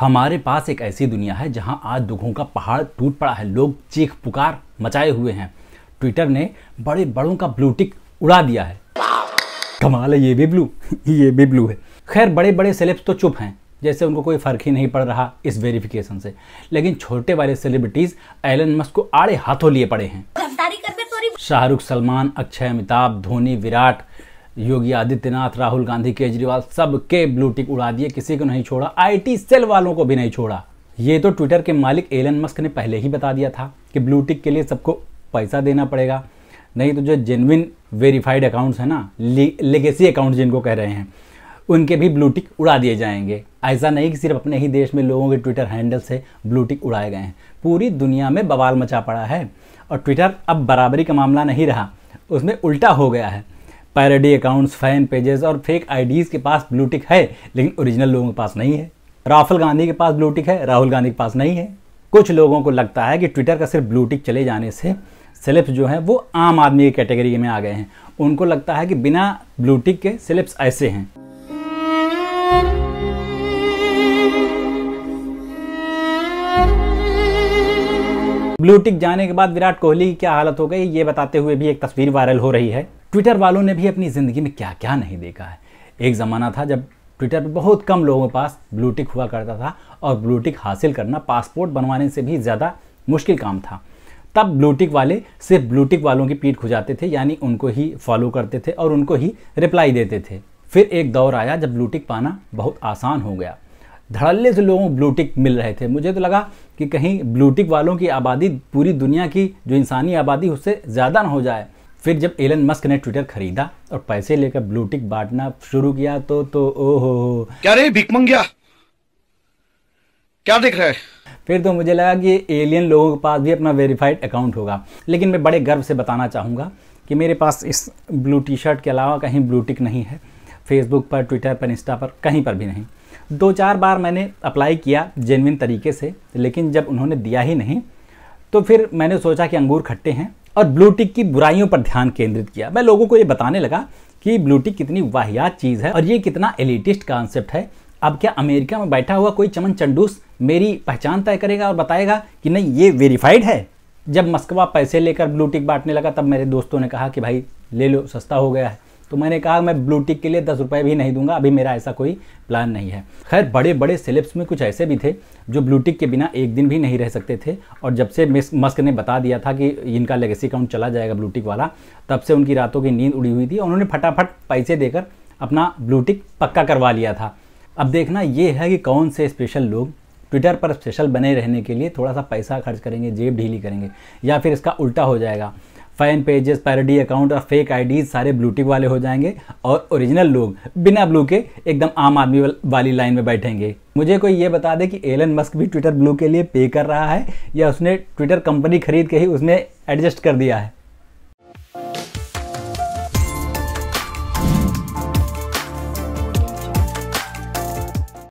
हमारे पास एक ऐसी दुनिया है जहां आज दुखों का पहाड़ टूट पड़ा है लोग चीख पुकार मचाए हुए हैं ट्विटर ने बड़े बड़ों का ब्लू टिक उड़ा दिया है कमाल है ये भी ब्लू ये भी ब्लू है खैर बड़े बड़े सेलेब्स तो चुप हैं जैसे उनको कोई फर्क ही नहीं पड़ रहा इस वेरिफिकेशन से लेकिन छोटे वाले सेलिब्रिटीज एलन मस्क को आड़े हाथों लिए पड़े हैं शाहरुख सलमान अक्षय अमिताभ धोनी विराट योगी आदित्यनाथ राहुल गांधी केजरीवाल सबके ब्लू टिक उड़ा दिए किसी को नहीं छोड़ा आईटी सेल वालों को भी नहीं छोड़ा ये तो ट्विटर के मालिक एलन मस्क ने पहले ही बता दिया था कि ब्लू टिक के लिए सबको पैसा देना पड़ेगा नहीं तो जो जेनविन वेरीफाइड अकाउंट्स हैं ना लेगेसी अकाउंट जिनको कह रहे हैं उनके भी ब्लू टिक उड़ा दिए जाएंगे ऐसा नहीं कि सिर्फ अपने ही देश में लोगों के ट्विटर हैंडल से ब्लू टिक उड़ाए गए हैं पूरी दुनिया में बवाल मचा पड़ा है और ट्विटर अब बराबरी का मामला नहीं रहा उसमें उल्टा हो गया है पैरडी अकाउंट्स फैन पेजेस और फेक आईडीज़ के पास ब्लूटिक है लेकिन ओरिजिनल लोगों के पास नहीं है राहुल गांधी के पास ब्लूटिक है राहुल गांधी के पास नहीं है कुछ लोगों को लगता है कि ट्विटर का सिर्फ ब्लूटिक चले जाने से सेलेब्स जो हैं वो आम आदमी की कैटेगरी में आ गए हैं उनको लगता है कि बिना ब्लूटिक के सेलेब्स ऐसे हैं ब्लूटिक जाने के बाद विराट कोहली की क्या हालत हो गई ये बताते हुए भी एक तस्वीर वायरल हो रही है ट्विटर वालों ने भी अपनी ज़िंदगी में क्या क्या नहीं देखा है एक ज़माना था जब ट्विटर पर बहुत कम लोगों के पास ब्लूटिक हुआ करता था और ब्लूटिक हासिल करना पासपोर्ट बनवाने से भी ज़्यादा मुश्किल काम था तब ब्लूटिक वाले सिर्फ ब्लूटिक वालों की पीठ खुजाते थे यानी उनको ही फॉलो करते थे और उनको ही रिप्लाई देते थे फिर एक दौर आया जब ब्लूटिक पाना बहुत आसान हो गया धड़ल्ले से लोगों को ब्लूटिक मिल रहे थे मुझे तो लगा कि कहीं ब्लूटिक वालों की आबादी पूरी दुनिया की जो इंसानी आबादी उससे ज़्यादा ना हो जाए फिर जब एलन मस्क ने ट्विटर खरीदा और पैसे लेकर ब्लूटिक बांटना शुरू किया तो तो ओहो क्या रे भिक मंगिया क्या देख रहा है फिर तो मुझे लगा कि एलियन लोगों के पास भी अपना वेरीफाइड अकाउंट होगा लेकिन मैं बड़े गर्व से बताना चाहूँगा कि मेरे पास इस ब्लू टी शर्ट के अलावा कहीं ब्लू टिक नहीं है फेसबुक पर ट्विटर पर इंस्टा पर कहीं पर भी नहीं दो चार बार मैंने अप्लाई किया जेनविन तरीके से लेकिन जब उन्होंने दिया ही नहीं तो फिर मैंने सोचा कि अंगूर खट्टे हैं और ब्लू टिक की बुराइयों पर ध्यान केंद्रित किया मैं लोगों को ये बताने लगा कि ब्लू टिक कितनी वाहियात चीज़ है और ये कितना एलिटिस्ट कॉन्सेप्ट है अब क्या अमेरिका में बैठा हुआ कोई चमन चंडूस मेरी पहचान तय करेगा और बताएगा कि नहीं ये वेरीफाइड है जब मस्कवा पैसे लेकर ब्लू टिक बांटने लगा तब मेरे दोस्तों ने कहा कि भाई ले लो सस्ता हो गया है तो मैंने कहा मैं ब्लू टिक के लिए दस रुपये भी नहीं दूंगा अभी मेरा ऐसा कोई प्लान नहीं है खैर बड़े बड़े सेलेब्स में कुछ ऐसे भी थे जो ब्लू टिक के बिना एक दिन भी नहीं रह सकते थे और जब से मस्क ने बता दिया था कि इनका लेगेसी अकाउंट चला जाएगा ब्लू टिक वाला तब से उनकी रातों की नींद उड़ी हुई थी और उन्होंने फटाफट पैसे देकर अपना ब्लू टिक पक्का करवा लिया था अब देखना ये है कि कौन से स्पेशल लोग ट्विटर पर स्पेशल बने रहने के लिए थोड़ा सा पैसा खर्च करेंगे जेब ढीली करेंगे या फिर इसका उल्टा हो जाएगा फैन पेजेस पैरडी अकाउंट और फेक आईडी सारे ब्लूटिक वाले हो जाएंगे और ओरिजिनल लोग बिना ब्लू के एकदम आम आदमी वाली लाइन में बैठेंगे मुझे कोई ये बता दे कि एलन मस्क भी ट्विटर ब्लू के लिए पे कर रहा है या उसने ट्विटर कंपनी खरीद के ही उसने एडजस्ट कर दिया है